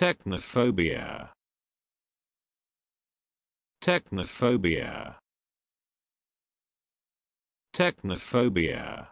Technophobia. Technophobia. Technophobia.